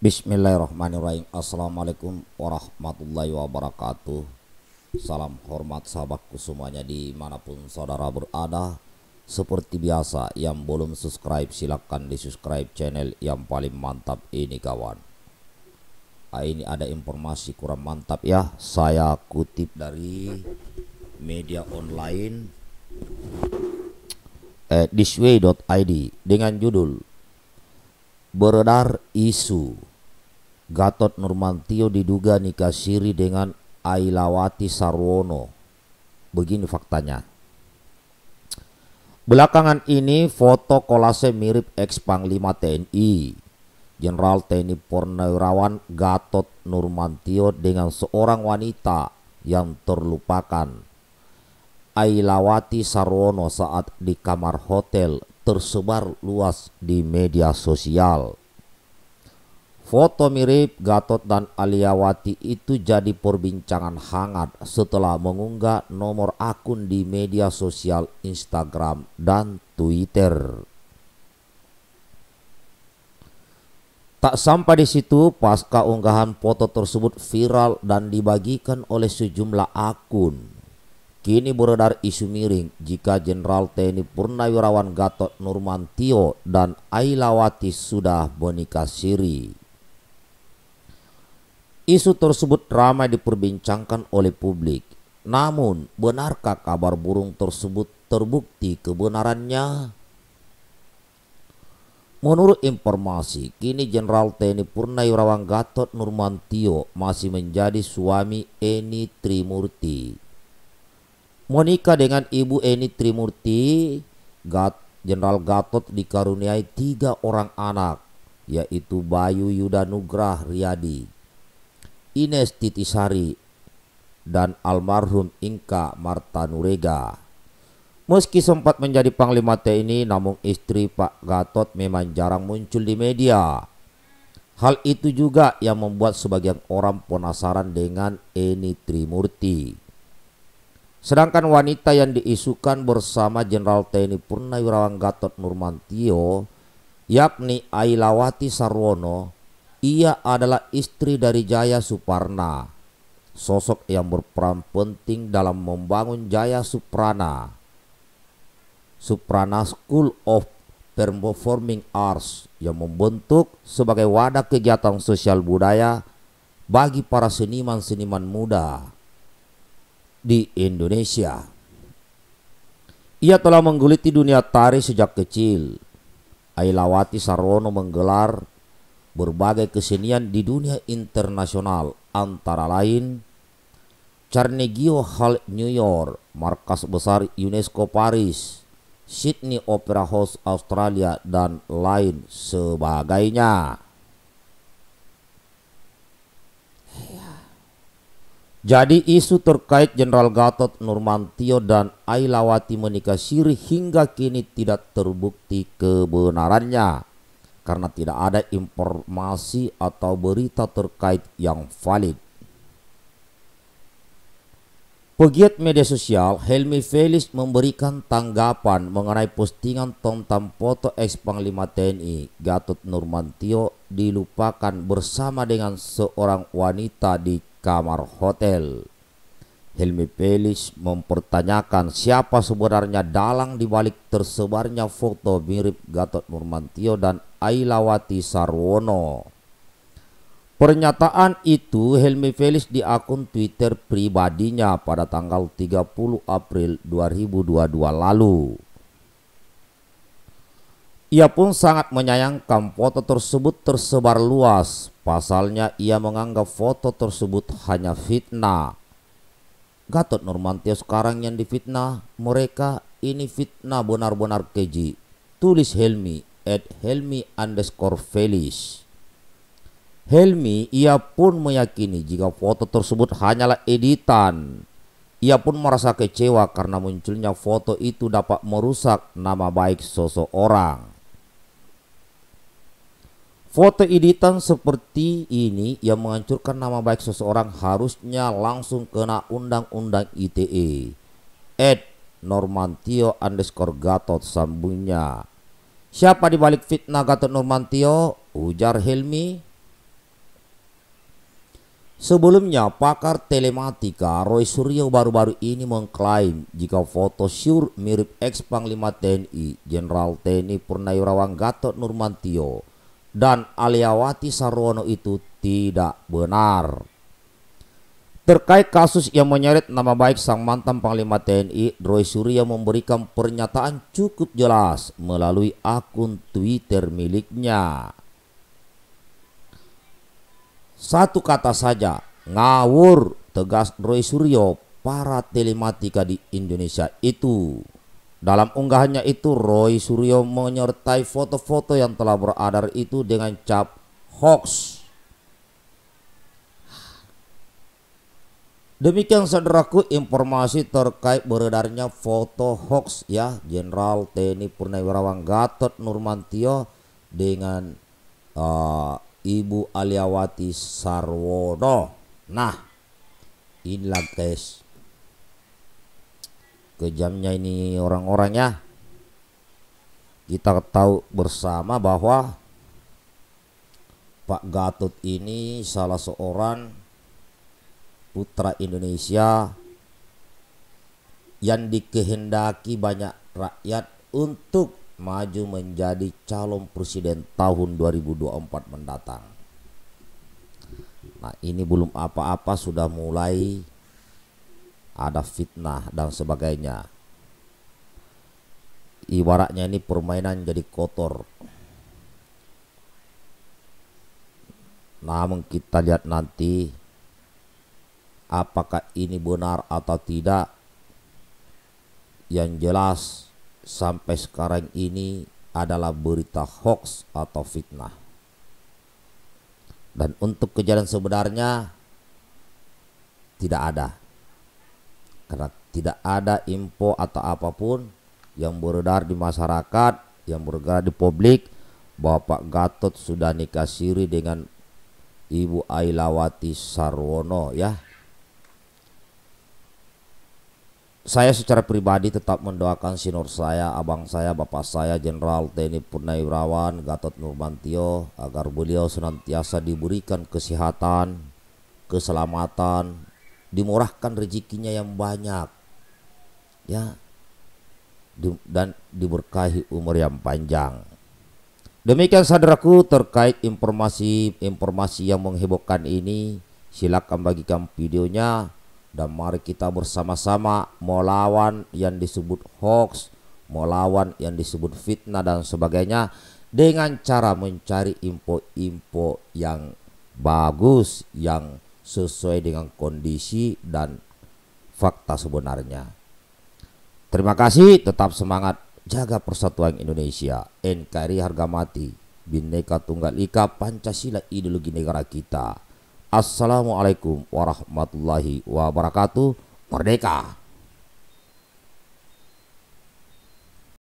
Bismillahirrahmanirrahim Assalamualaikum warahmatullahi wabarakatuh Salam hormat sahabatku semuanya dimanapun saudara berada Seperti biasa yang belum subscribe silahkan di subscribe channel yang paling mantap ini kawan nah, Ini ada informasi kurang mantap ya Saya kutip dari media online eh, thisway.id dengan judul Beredar Isu Gatot Nurmantio diduga nikah siri dengan Ailawati Sarwono. Begini faktanya. Belakangan ini foto kolase mirip ex Panglima TNI, Jenderal TNI Purnawirawan Gatot Nurmantio dengan seorang wanita yang terlupakan. Ailawati Sarwono saat di kamar hotel tersebar luas di media sosial. Foto mirip Gatot dan Aliawati itu jadi perbincangan hangat setelah mengunggah nomor akun di media sosial Instagram dan Twitter. Tak sampai di situ, pasca unggahan foto tersebut viral dan dibagikan oleh sejumlah akun. Kini beredar isu miring jika Jenderal TNI Purnawirawan Gatot Nurmantio dan Ailawati sudah menikah siri. Isu tersebut ramai diperbincangkan oleh publik. Namun, benarkah kabar burung tersebut terbukti kebenarannya? Menurut informasi, kini Jenderal TNI Purnawirawan Gatot Nurmantio masih menjadi suami Eni Trimurti. Menikah dengan ibu Eni Trimurti, Jenderal Gatot dikaruniai tiga orang anak, yaitu Bayu Yuda Nugrah Riyadi, Ines Titisari dan almarhum Inka Marta Nurega. Meski sempat menjadi panglima TNI, namun istri Pak Gatot memang jarang muncul di media. Hal itu juga yang membuat sebagian orang penasaran dengan Eni Trimurti. Sedangkan wanita yang diisukan bersama Jenderal TNI Purnawirawan Gatot Nurmantio, yakni Ailawati Sarwono, ia adalah istri dari Jaya Suparna, sosok yang berperan penting dalam membangun Jaya Suprana. Suprana School of Performing Arts yang membentuk sebagai wadah kegiatan sosial budaya bagi para seniman-seniman muda di Indonesia. Ia telah menggeliti dunia tari sejak kecil. Ailawati Sarwono menggelar berbagai kesenian di dunia internasional antara lain Carnegie Hall New York, markas besar UNESCO Paris, Sydney Opera House Australia dan lain sebagainya. Jadi isu terkait Jenderal Gatot Nurmantio dan Ailawati menikah siri hingga kini tidak terbukti kebenarannya karena tidak ada informasi atau berita terkait yang valid. Pegiat media sosial Helmi Felis memberikan tanggapan mengenai postingan tentang foto ex Panglima TNI Gatot Nurmantio dilupakan bersama dengan seorang wanita di kamar hotel. Helmi Pelis mempertanyakan siapa sebenarnya dalang dibalik tersebarnya foto mirip Gatot Nurmantio dan Ailawati Sarwono. Pernyataan itu Helmi Felis di akun Twitter pribadinya pada tanggal 30 April 2022 lalu. Ia pun sangat menyayangkan foto tersebut tersebar luas. Pasalnya ia menganggap foto tersebut hanya fitnah Gatot Nurmantio sekarang yang difitnah mereka ini fitnah benar-benar keji. Tulis Helmi at Helmi underscore Felis. Helmi ia pun meyakini jika foto tersebut hanyalah editan. Ia pun merasa kecewa karena munculnya foto itu dapat merusak nama baik seseorang. Foto editan seperti ini yang menghancurkan nama baik seseorang harusnya langsung kena undang-undang ITE. Ed Normantio underscore Gatot sambungnya. Siapa di balik fitnah Gatot Normantio? Ujar Helmi. Sebelumnya, pakar telematika Roy Suryo baru-baru ini mengklaim jika foto Syur mirip ex-Panglima TNI, Jenderal TNI Purnawirawan Gatot Nurmantio dan Aliawati Sarwono itu tidak benar. Terkait kasus yang menyeret nama baik sang mantan Panglima TNI, Roy Surya memberikan pernyataan cukup jelas melalui akun Twitter miliknya. Satu kata saja, ngawur, tegas Roy Suryo, para telematika di Indonesia itu. Dalam unggahannya itu, Roy Suryo menyertai foto-foto yang telah beredar itu dengan cap hoax. Demikian saudaraku informasi terkait beredarnya foto hoax ya Jenderal TNI Purnawirawan Gatot Nurmantio dengan uh, Ibu Aliawati Sarwono. Nah, inilah guys kejamnya ini orang-orangnya kita tahu bersama bahwa Pak Gatot ini salah seorang putra Indonesia yang dikehendaki banyak rakyat untuk maju menjadi calon presiden tahun 2024 mendatang. Nah, ini belum apa-apa sudah mulai ada fitnah dan sebagainya. Ibaratnya ini permainan jadi kotor. Namun kita lihat nanti apakah ini benar atau tidak. Yang jelas sampai sekarang ini adalah berita hoax atau fitnah. Dan untuk kejadian sebenarnya tidak ada karena tidak ada info atau apapun yang beredar di masyarakat yang bergerak di publik bahwa Pak Gatot sudah nikah siri dengan Ibu Ailawati Sarwono ya saya secara pribadi tetap mendoakan sinur saya, abang saya, bapak saya, Jenderal TNI Purnawirawan Gatot Nurmantio agar beliau senantiasa diberikan kesehatan, keselamatan, dimurahkan rezekinya yang banyak ya dan diberkahi umur yang panjang demikian saudaraku terkait informasi-informasi yang menghebohkan ini silakan bagikan videonya dan mari kita bersama-sama melawan yang disebut hoax melawan yang disebut fitnah dan sebagainya dengan cara mencari info-info yang bagus yang sesuai dengan kondisi dan fakta sebenarnya. Terima kasih, tetap semangat jaga persatuan Indonesia, NKRI harga mati, Bhinneka Tunggal Ika, Pancasila ideologi negara kita. Assalamualaikum warahmatullahi wabarakatuh. Merdeka!